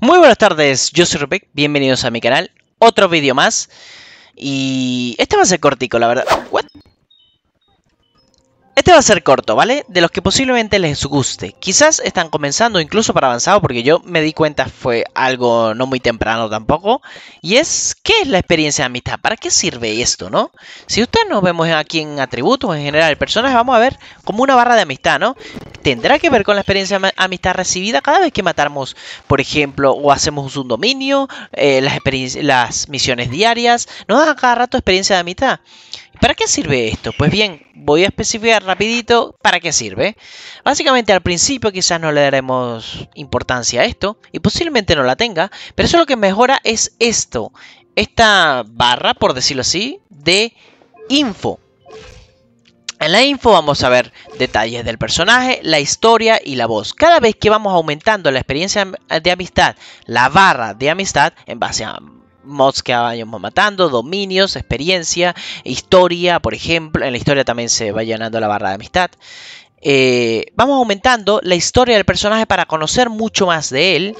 Muy buenas tardes, yo soy Rubik, bienvenidos a mi canal, otro vídeo más. Y este va a ser cortico, la verdad. Este va a ser corto, ¿vale? De los que posiblemente les guste. Quizás están comenzando incluso para avanzado, porque yo me di cuenta fue algo no muy temprano tampoco. Y es, ¿qué es la experiencia de amistad? ¿Para qué sirve esto, no? Si ustedes nos vemos aquí en atributos, en general, personas, vamos a ver como una barra de amistad, ¿no? tendrá que ver con la experiencia de amistad recibida cada vez que matamos, por ejemplo, o hacemos un dominio, eh, las, misiones diarias, nos da cada rato experiencia de amistad. ¿Para qué sirve esto? Pues bien, voy a especificar rapidito para qué sirve. Básicamente al principio quizás no le daremos importancia a esto y posiblemente no la tenga, pero eso lo que mejora es esto, esta barra, por decirlo así, de info la info vamos a ver detalles del personaje, la historia y la voz. Cada vez que vamos aumentando la experiencia de amistad, la barra de amistad, en base a mods que vayamos matando, dominios, experiencia, historia, por ejemplo, en la historia también se va llenando la barra de amistad. Eh, vamos aumentando la historia del personaje para conocer mucho más de él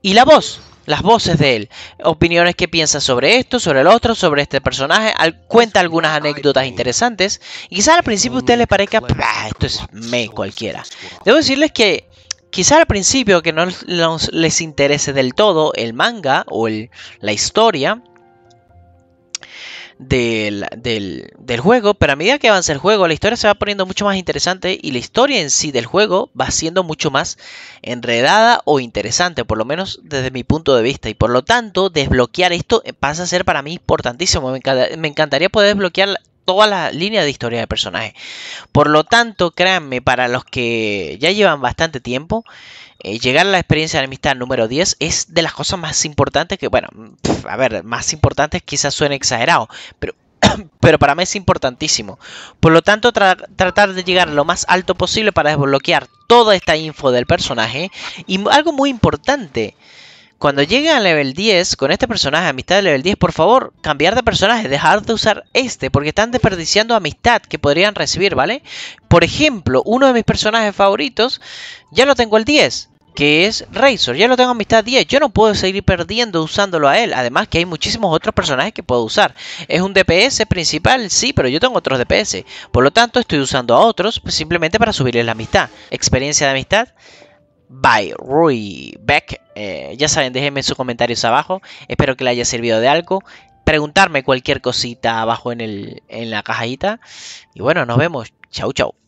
y la voz las voces de él, opiniones que piensa sobre esto, sobre el otro, sobre este personaje, cuenta algunas anécdotas interesantes. Y quizás al principio a ustedes les parezca, esto es me cualquiera. Debo decirles que quizás al principio que no les interese del todo el manga o la historia, del, del, juego, pero a medida que avanza el juego, la historia se va poniendo mucho más interesante y la historia en sí del juego va siendo mucho más enredada o interesante, por lo menos desde mi punto de vista. Y por lo tanto, desbloquear esto pasa a ser para mí importantísimo. Me, me encantaría poder desbloquear toda la línea de historia de personaje. Por lo tanto, créanme, para los que ya llevan bastante tiempo, eh, llegar a la experiencia de amistad número 10 es de las cosas más importantes que, bueno, a ver, más importantes quizás suene exagerado, pero pero para mí es importantísimo. Por lo tanto, tratar de llegar lo más alto posible para desbloquear toda esta info del personaje. Y algo muy importante, cuando lleguen al level 10, con este personaje, amistad de level 10, por favor, cambiar de personaje, dejar de usar este, porque están desperdiciando amistad que podrían recibir, ¿vale? Por ejemplo, uno de mis personajes favoritos, ya lo tengo el 10, que es Razor. Ya lo tengo amistad 10. Yo no puedo seguir perdiendo usándolo a él. Además que hay muchísimos otros personajes que puedo usar. Es un DPS principal, sí, pero yo tengo otros DPS. Por lo tanto, estoy usando a otros simplemente para subirle la amistad. Experiencia de amistad by Rui Beck. Eh, ya saben, déjenme sus comentarios abajo. Espero que les haya servido de algo. Preguntarme cualquier cosita abajo en, en la cajita. Y bueno, nos vemos. Chau, chau.